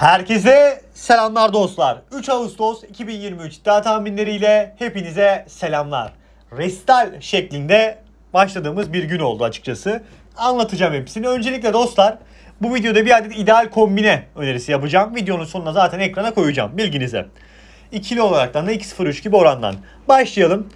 Herkese selamlar dostlar. 3 Ağustos 2023 iddia tahminleriyle hepinize selamlar. Restal şeklinde başladığımız bir gün oldu açıkçası. Anlatacağım hepsini. Öncelikle dostlar bu videoda bir adet ideal kombine önerisi yapacağım. Videonun sonuna zaten ekrana koyacağım bilginize. İkili olaraktan da 2-0-3 gibi orandan. Başlayalım.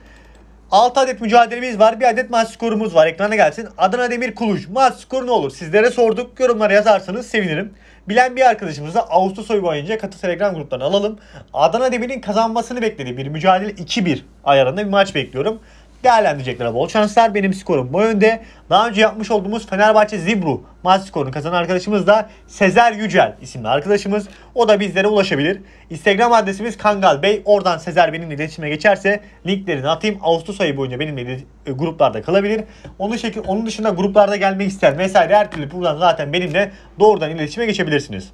6 adet mücadelemiz var. Bir adet maç skorumuz var. Ekrana gelsin. Adana Demir Kuluş Maç skoru ne olur? Sizlere sorduk. Yorumlara yazarsanız sevinirim. Bilen bir arkadaşımıza Ağustos ayı boyunca katı Telegram gruplarına alalım. Adana Demir'in kazanmasını beklediği bir mücadele 2-1 ayarında bir maç bekliyorum değerlendirecekler bol şanslar. Benim skorum bu yönde. Daha önce yapmış olduğumuz Fenerbahçe Zibru maç skorunu kazanan arkadaşımız da Sezer Yücel isimli arkadaşımız. O da bizlere ulaşabilir. Instagram adresimiz Kangal Bey. Oradan Sezer benimle iletişime geçerse linklerini atayım. Ağustos ayı boyunca benimle e, gruplarda kalabilir. Onun, şekil, onun dışında gruplarda gelmek isteyen vesaire her türlü buradan zaten benimle doğrudan iletişime geçebilirsiniz.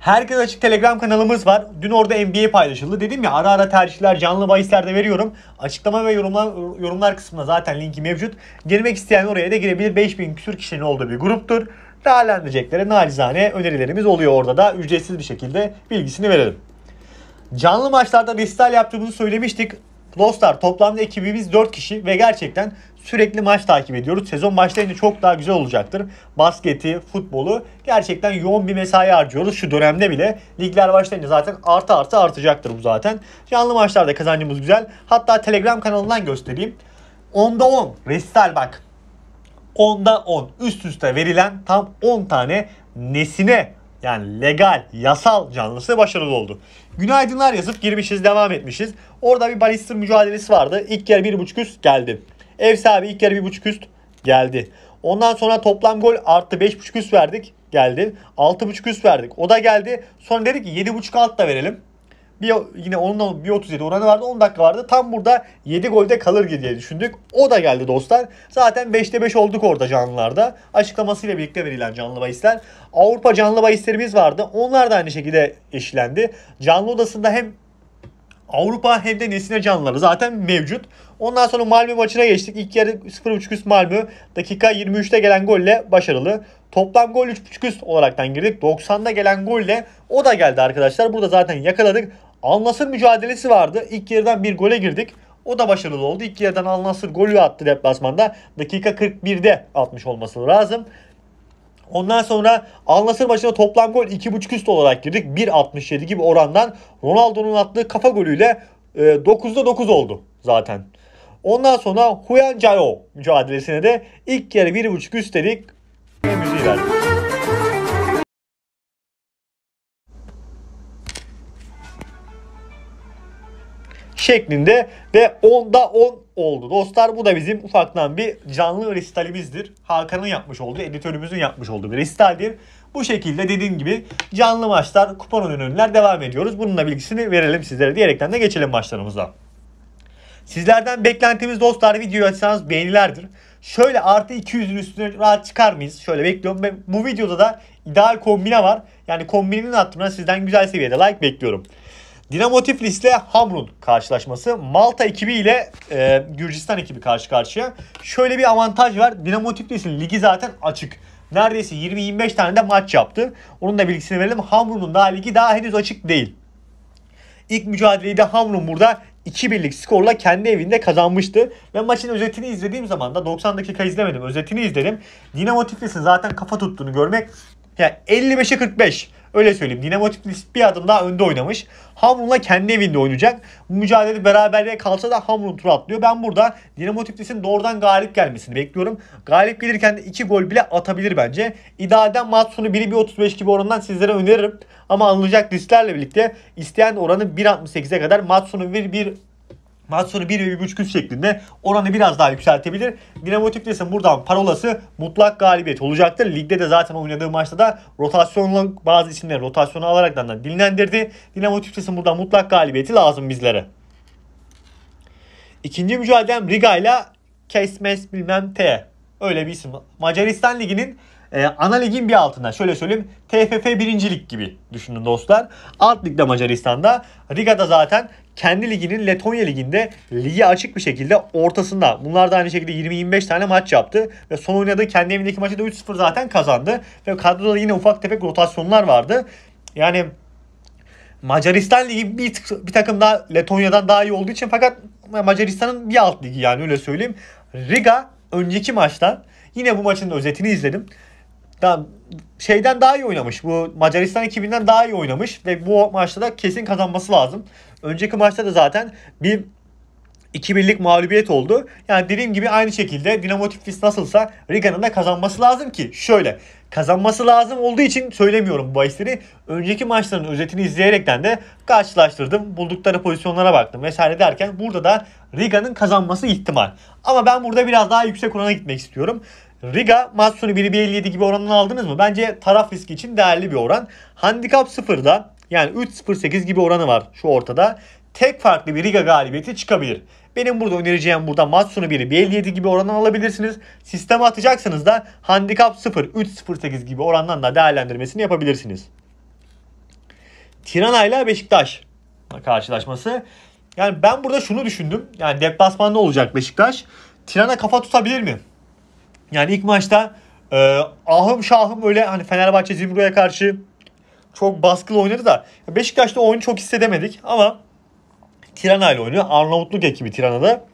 Herkes Açık Telegram kanalımız var. Dün orada NBA paylaşıldı. Dedim ya ara ara tercihler canlı bahislerde veriyorum. Açıklama ve yorumlar, yorumlar kısmında zaten linki mevcut. Girmek isteyen oraya da girebilir. 5000 küsür kişinin olduğu bir gruptur. Değerlendirecekleri nacizane önerilerimiz oluyor orada da. Ücretsiz bir şekilde bilgisini verelim. Canlı maçlarda resital yaptığımızı söylemiştik. Lostar toplamda ekibimiz biz 4 kişi ve gerçekten sürekli maç takip ediyoruz. Sezon başlayınca çok daha güzel olacaktır. Basketi, futbolu gerçekten yoğun bir mesai harcıyoruz. Şu dönemde bile ligler başlayınca zaten artı artı artacaktır bu zaten. Canlı maçlarda kazancımız güzel. Hatta Telegram kanalından göstereyim. 10'da 10. Restal bak. 10'da 10. Üst üste verilen tam 10 tane nesine yani legal, yasal canlısı başarılı oldu günaydınlar yazıp girmişiz devam etmişiz. Orada bir balistir mücadelesi vardı. İlk yarı 1.5 üst geldi. Ev sahibi ilk yarı 1.5 üst geldi. Ondan sonra toplam gol arttı. 5.5 üst verdik geldi. 6.5 üst verdik. O da geldi. Sonra dedik ki 7.5 alt da verelim. Bir, yine onun bir 37 oranı vardı. 10 dakika vardı. Tam burada 7 golde kalır diye düşündük. O da geldi dostlar. Zaten 5'te 5 olduk orada canlılarda. Açıklamasıyla birlikte verilen canlı bahisler. Avrupa canlı bahislerimiz vardı. Onlar da aynı şekilde eşlendi. Canlı odasında hem Avrupa hem de Nesine canlıları zaten mevcut. Ondan sonra Malmö maçına geçtik. İlk yarı 0.5 üst Malmö. Dakika 23'te gelen golle başarılı. Toplam gol 3.5 üst olaraktan girdik. 90'da gelen golle o da geldi arkadaşlar. Burada zaten yakaladık. Alnasır mücadelesi vardı. İlk yarıdan bir gole girdik. O da başarılı oldu. İlk yarıdan Alnasır golü attı deplasmanda. Dakika 41'de atmış olması lazım. Ondan sonra Alnasır başına toplam gol 2.5 üst olarak girdik. 1.67 gibi orandan Ronaldo'nun attığı kafa golüyle 9'da e, 9 oldu zaten. Ondan sonra Huyan Cao mücadelesine de ilk yarı 1.5 üstelik müziği verdik. şeklinde ve 10'da 10 oldu. Dostlar bu da bizim ufaktan bir canlı ristalimizdir. Hakan'ın yapmış olduğu, editörümüzün yapmış olduğu bir ristaldir. Bu şekilde dediğim gibi canlı maçlar, kupon öneriler devam ediyoruz. Bunun bilgisini verelim sizlere diyerekten de geçelim maçlarımıza. Sizlerden beklentimiz dostlar videoyu açsanız beğenilerdir. Şöyle artı 200'ün üstüne rahat çıkar mıyız? Şöyle bekliyorum. bu videoda da ideal kombine var. Yani kombinenin hattına sizden güzel seviyede like bekliyorum. Dinamo Tiflis ile Hamrun karşılaşması. Malta ekibi ile e, Gürcistan ekibi karşı karşıya. Şöyle bir avantaj var. Dinamo Tiflis'in ligi zaten açık. Neredeyse 20-25 tane de maç yaptı. Onun da bilgisini verelim. Hamrun'un daha ligi daha henüz açık değil. İlk mücadeleyi de Hamrun burada 2-1'lik skorla kendi evinde kazanmıştı. Ve maçın özetini izlediğim zaman da 90 dakika izlemedim. Özetini izledim. Dinamo Tiflis'in zaten kafa tuttuğunu görmek yani 55'e 45 Öyle söyleyeyim. Dinamo Tbilisi bir adım daha önde oynamış. Hamrun'la kendi evinde oynayacak. Bu mücadele beraberliğe kalsa da Hamrun tur atlıyor. Ben burada Dinamo Tbilisi'nin doğrudan galip gelmesini bekliyorum. Galip gelirken de 2 gol bile atabilir bence. İdealden maç sonu 1 35 gibi orandan sizlere öneririm. Ama alınacak risklerle birlikte isteyen oranı 1.68'e kadar maç sonu 1 Maç sonu 1 ve 1.5 üst şeklinde oranı biraz daha yükseltebilir. Dinamo Tiflis'in buradan parolası mutlak galibiyet olacaktır. Ligde de zaten oynadığı maçta da rotasyonla bazı isimleri rotasyona alarak da dinlendirdi. Dinamo Tiflis'in buradan mutlak galibiyeti lazım bizlere. İkinci mücadelem Riga ile Kesmes bilmem T. Öyle bir isim. Macaristan Ligi'nin e, ana ligin bir altında. Şöyle söyleyeyim. TFF 1. Lig gibi düşünün dostlar. Alt ligde Macaristan'da. Riga'da zaten kendi liginin Letonya liginde ligi açık bir şekilde ortasında. Bunlar da aynı şekilde 20-25 tane maç yaptı ve son oynadığı kendi evindeki maçı da 3-0 zaten kazandı ve kadroda yine ufak tefek rotasyonlar vardı. Yani Macaristan ligi bir, tık, bir takım daha Letonya'dan daha iyi olduğu için fakat Macaristan'ın bir alt ligi yani öyle söyleyeyim. Riga önceki maçtan yine bu maçın özetini izledim. Daha, şeyden daha iyi oynamış. Bu Macaristan ekibinden daha iyi oynamış ve bu maçta da kesin kazanması lazım. Önceki maçta da zaten bir 2-1'lik mağlubiyet oldu. Yani dediğim gibi aynı şekilde Dinamo Tiflis nasılsa Riga'nın da kazanması lazım ki şöyle kazanması lazım olduğu için söylemiyorum bu bahisleri. Önceki maçların özetini izleyerekten de karşılaştırdım. Buldukları pozisyonlara baktım vesaire derken burada da Riga'nın kazanması ihtimal. Ama ben burada biraz daha yüksek orana gitmek istiyorum. Riga Matsuni 1.57 gibi oranını aldınız mı? Bence taraf riski için değerli bir oran. Handikap 0'da yani 3.08 gibi oranı var şu ortada. Tek farklı bir Riga galibiyeti çıkabilir. Benim burada önereceğim burada Matsuni 1.57 gibi orandan alabilirsiniz. Sisteme atacaksanız da handikap 0 3.08 gibi orandan da değerlendirmesini yapabilirsiniz. Tirana ile Beşiktaş karşılaşması. Yani ben burada şunu düşündüm. Yani deplasmanda olacak Beşiktaş. Tirana kafa tutabilir mi? Yani ilk maçta e, ahım şahım öyle hani Fenerbahçe Zimru'ya karşı çok baskılı oynadı da Beşiktaş'ta oyunu çok hissedemedik ama Tirana ile oynuyor. Arnavutluk ekibi Tirana'da.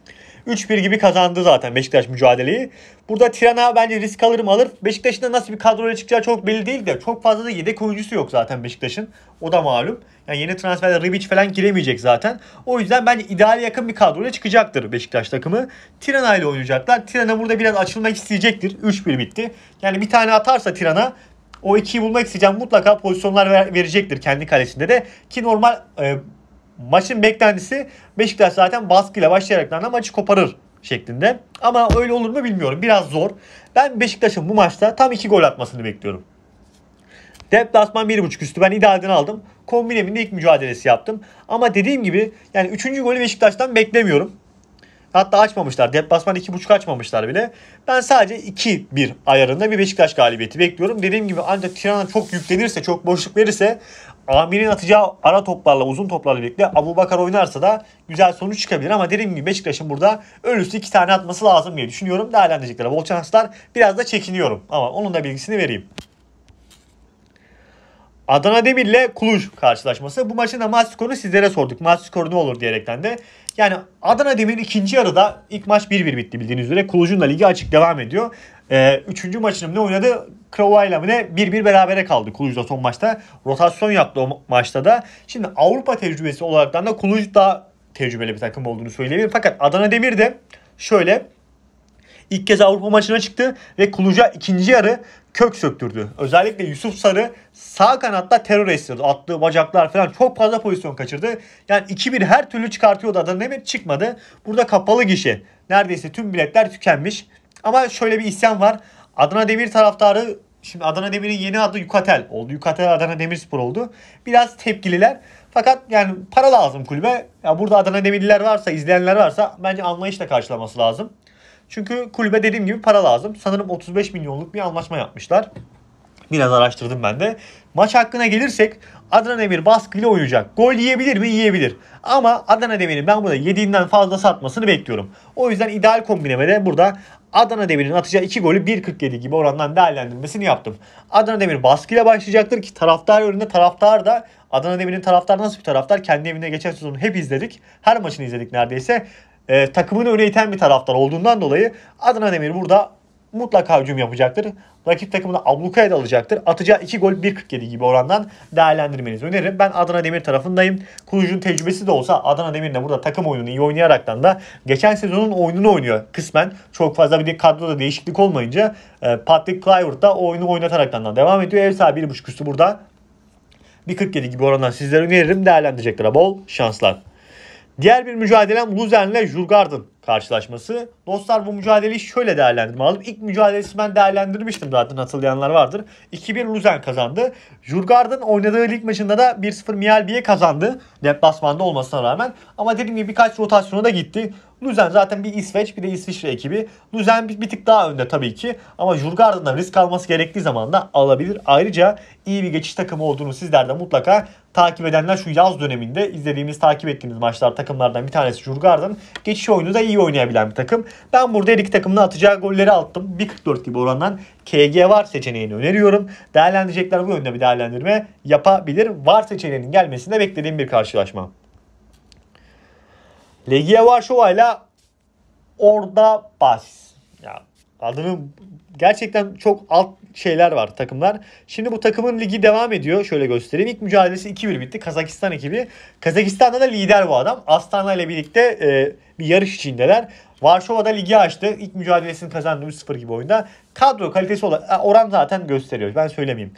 3-1 gibi kazandı zaten Beşiktaş mücadeleyi. Burada Tirana bence risk alırım alır. Beşiktaş'ın da nasıl bir kadroyla çıkacağı çok belli değil de çok fazla da yedek oyuncusu yok zaten Beşiktaş'ın. O da malum. Yani yeni transferde Ribic falan giremeyecek zaten. O yüzden bence ideal yakın bir kadroyla çıkacaktır Beşiktaş takımı. Tirana ile oynayacaklar. Tirana burada biraz açılmak isteyecektir. 3-1 bitti. Yani bir tane atarsa Tirana o ikiyi bulmak isteyeceğim mutlaka pozisyonlar verecektir kendi kalesinde de ki normal e, maçın beklentisi Beşiktaş zaten baskıyla başlayarak da maçı koparır şeklinde. Ama öyle olur mu bilmiyorum. Biraz zor. Ben Beşiktaş'ın bu maçta tam 2 gol atmasını bekliyorum. Deplasman 1.5 üstü ben idealden aldım. Kombineminde ilk mücadelesi yaptım. Ama dediğim gibi yani 3. golü Beşiktaş'tan beklemiyorum. Hatta açmamışlar. Deplasman 2.5 açmamışlar bile. Ben sadece 2-1 ayarında bir Beşiktaş galibiyeti bekliyorum. Dediğim gibi ancak Tirana çok yüklenirse, çok boşluk verirse Amir'in atacağı ara toplarla uzun toplarla birlikte Abu Bakar oynarsa da güzel sonuç çıkabilir. Ama dediğim gibi Beşiktaş'ın burada ölüsü iki tane atması lazım diye düşünüyorum. Değerlendirecekler. Bol şanslar. biraz da çekiniyorum. Ama onun da bilgisini vereyim. Adana Demir ile Cluj karşılaşması. Bu maçın da maç skorunu sizlere sorduk. Maç skoru ne olur diyerekten de. Yani Adana Demir ikinci yarıda ilk maç 1-1 bitti bildiğiniz üzere. Cluj'un da ligi açık devam ediyor. Ee, üçüncü maçını ne oynadı? Krovayla mı ne? 1-1 berabere kaldı Cluj'da son maçta. Rotasyon yaptı o maçta da. Şimdi Avrupa tecrübesi olarak da Cluj daha tecrübeli bir takım olduğunu söyleyebilirim. Fakat Adana Demir de şöyle ilk kez Avrupa maçına çıktı ve Kuluc'a ikinci yarı kök söktürdü. Özellikle Yusuf Sarı sağ kanatta terör estirdi. Attığı bacaklar falan çok fazla pozisyon kaçırdı. Yani 2-1 her türlü çıkartıyordu adam Demet çıkmadı. Burada kapalı gişe. Neredeyse tüm biletler tükenmiş. Ama şöyle bir isyan var. Adana Demir taraftarı Şimdi Adana Demir'in yeni adı Yukatel oldu. Yukatel Adana Demirspor oldu. Biraz tepkililer. Fakat yani para lazım kulübe. Ya burada Adana Demirliler varsa, izleyenler varsa bence anlayışla karşılaması lazım. Çünkü kulübe dediğim gibi para lazım. Sanırım 35 milyonluk bir anlaşma yapmışlar. Biraz araştırdım ben de. Maç hakkına gelirsek Adana Demir baskıyla oynayacak. Gol yiyebilir mi? Yiyebilir. Ama Adana Demir'in ben burada yediğinden fazla satmasını bekliyorum. O yüzden ideal kombinemede burada Adana Demir'in atacağı 2 golü 1.47 gibi orandan değerlendirmesini yaptım. Adana Demir baskıyla başlayacaktır ki taraftar önünde taraftar da Adana Demir'in taraftar nasıl bir taraftar? Kendi evinde geçen sezonu hep izledik. Her maçını izledik neredeyse e, takımını öne iten bir taraftar olduğundan dolayı Adana Demir burada mutlaka hücum yapacaktır. Rakip takımını ablukaya da alacaktır. Atacağı 2 gol 1.47 gibi orandan değerlendirmenizi öneririm. Ben Adana Demir tarafındayım. Kulucun tecrübesi de olsa Adana Demir'le burada takım oyununu iyi oynayaraktan da geçen sezonun oyununu oynuyor kısmen. Çok fazla bir kadroda değişiklik olmayınca e, Patrick Clyward da oyunu oynataraktan da devam ediyor. Ev sahibi 1.5 üstü burada. 1.47 gibi orandan sizlere öneririm. Değerlendirecekler bol şanslar. Diğer bir mücadelem Luzern'le Jurgarden karşılaşması. Dostlar bu mücadeleyi şöyle değerlendirme İlk mücadelesi ben değerlendirmiştim zaten hatırlayanlar vardır. 2-1 Luzen kazandı. Jurgard'ın oynadığı lig maçında da 1-0 Mialbi'ye kazandı. Deplasmanda olmasına rağmen. Ama dediğim gibi birkaç rotasyona da gitti. Luzen zaten bir İsveç bir de İsviçre ekibi. Luzen bir, bir tık daha önde tabii ki. Ama Jurgard'ın da risk alması gerektiği zaman da alabilir. Ayrıca iyi bir geçiş takımı olduğunu sizler de mutlaka takip edenler şu yaz döneminde izlediğimiz takip ettiğimiz maçlar takımlardan bir tanesi Jurgard'ın geçiş oyunu da iyi iyi oynayabilen bir takım. Ben burada her iki takımın atacağı golleri attım. 1.44 gibi orandan KG var seçeneğini öneriyorum. Değerlendirecekler bu yönde bir değerlendirme yapabilir. Var seçeneğinin gelmesini de beklediğim bir karşılaşma. Legia Varşova ile Orda Bas. Ya adını gerçekten çok alt şeyler var takımlar. Şimdi bu takımın ligi devam ediyor. Şöyle göstereyim. İlk mücadelesi 2-1 bitti. Kazakistan ekibi. Kazakistan'da da lider bu adam. Astana ile birlikte e, bir yarış içindeler. Varşova da ligi açtı. İlk mücadelesini kazandı 3-0 gibi oyunda. Kadro kalitesi olarak oran zaten gösteriyor. Ben söylemeyeyim.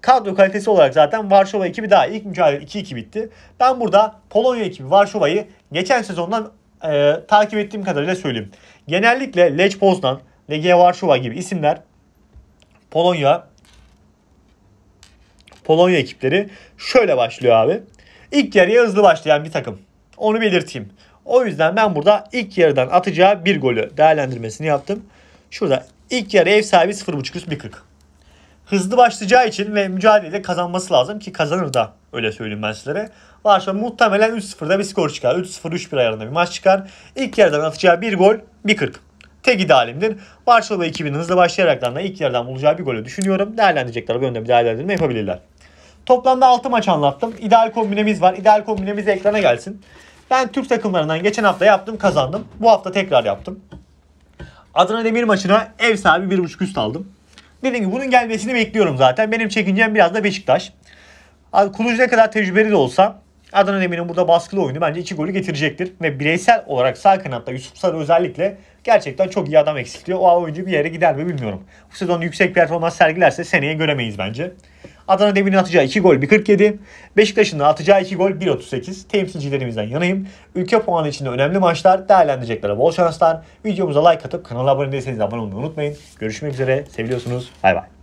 Kadro kalitesi olarak zaten Varşova ekibi daha ilk mücadele 2-2 bitti. Ben burada Polonya ekibi Varşova'yı geçen sezondan e, takip ettiğim kadarıyla söyleyeyim. Genellikle Lech Poznan, Legia Varşova gibi isimler Polonya Polonya ekipleri şöyle başlıyor abi. İlk yarıya hızlı başlayan bir takım. Onu belirteyim. O yüzden ben burada ilk yarıdan atacağı bir golü değerlendirmesini yaptım. Şurada ilk yarı ev sahibi 0.5 üst 1.40. Hızlı başlayacağı için ve mücadele kazanması lazım ki kazanır da öyle söyleyeyim ben sizlere. Varsa muhtemelen 3-0'da bir skor çıkar. 3-0-3-1 ayarında bir maç çıkar. İlk yarıdan atacağı bir gol 1.40. Tek idealimdir. Varşova 2000 hızla başlayarak da ilk yarıdan bulacağı bir golü düşünüyorum. Değerlendirecekler. Bu yönde bir değerlendirme yapabilirler. Toplamda 6 maç anlattım. İdeal kombinemiz var. İdeal kombinemiz ekrana gelsin. Ben Türk takımlarından geçen hafta yaptım kazandım. Bu hafta tekrar yaptım. Adana Demir maçına ev sahibi 1.5 üst aldım. Dediğim gibi bunun gelmesini bekliyorum zaten. Benim çekincem biraz da Beşiktaş. Kulucu ne kadar tecrübeli de olsa Adana Demir'in burada baskılı oyunu bence 2 golü getirecektir. Ve bireysel olarak sağ kanatta Yusuf Sarı özellikle gerçekten çok iyi adam eksikliyor. O oyuncu bir yere gider mi bilmiyorum. Bu sezon yüksek performans sergilerse seneye göremeyiz bence. Adana Demir'in atacağı 2 gol 1.47. Beşiktaş'ın da atacağı 2 gol 1.38. Temsilcilerimizden yanayım. Ülke puanı için de önemli maçlar. Değerlendireceklere bol şanslar. Videomuza like atıp kanala abone değilseniz abone olmayı unutmayın. Görüşmek üzere. Seviyorsunuz. Bay bay.